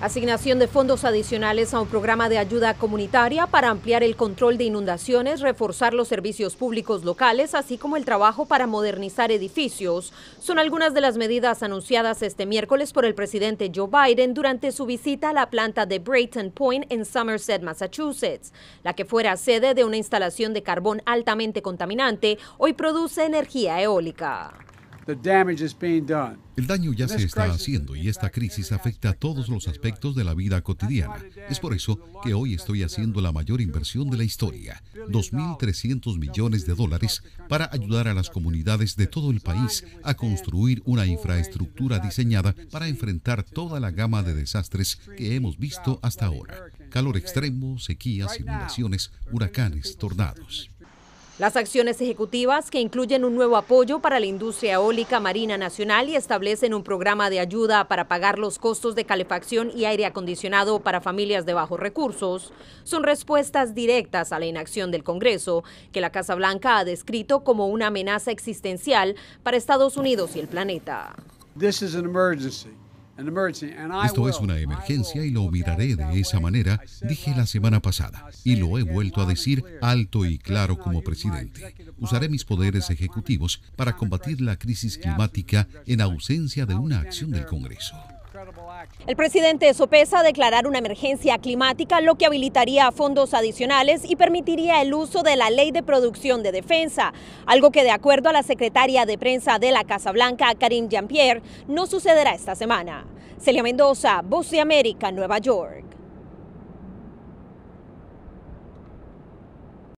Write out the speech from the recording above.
Asignación de fondos adicionales a un programa de ayuda comunitaria para ampliar el control de inundaciones, reforzar los servicios públicos locales, así como el trabajo para modernizar edificios, son algunas de las medidas anunciadas este miércoles por el presidente Joe Biden durante su visita a la planta de Brayton Point en Somerset, Massachusetts, la que fuera sede de una instalación de carbón altamente contaminante, hoy produce energía eólica. El daño ya se está haciendo y esta crisis afecta a todos los aspectos de la vida cotidiana. Es por eso que hoy estoy haciendo la mayor inversión de la historia, 2.300 millones de dólares, para ayudar a las comunidades de todo el país a construir una infraestructura diseñada para enfrentar toda la gama de desastres que hemos visto hasta ahora. Calor extremo, sequías, inundaciones, huracanes, tornados. Las acciones ejecutivas, que incluyen un nuevo apoyo para la industria eólica marina nacional y establecen un programa de ayuda para pagar los costos de calefacción y aire acondicionado para familias de bajos recursos, son respuestas directas a la inacción del Congreso, que la Casa Blanca ha descrito como una amenaza existencial para Estados Unidos y el planeta. Esto es una emergencia y lo miraré de esa manera, dije la semana pasada, y lo he vuelto a decir alto y claro como presidente. Usaré mis poderes ejecutivos para combatir la crisis climática en ausencia de una acción del Congreso. El presidente sopesa declarar una emergencia climática, lo que habilitaría fondos adicionales y permitiría el uso de la ley de producción de defensa, algo que de acuerdo a la secretaria de prensa de la Casa Blanca, Karim Jean-Pierre, no sucederá esta semana. Celia Mendoza, Voz de América, Nueva York.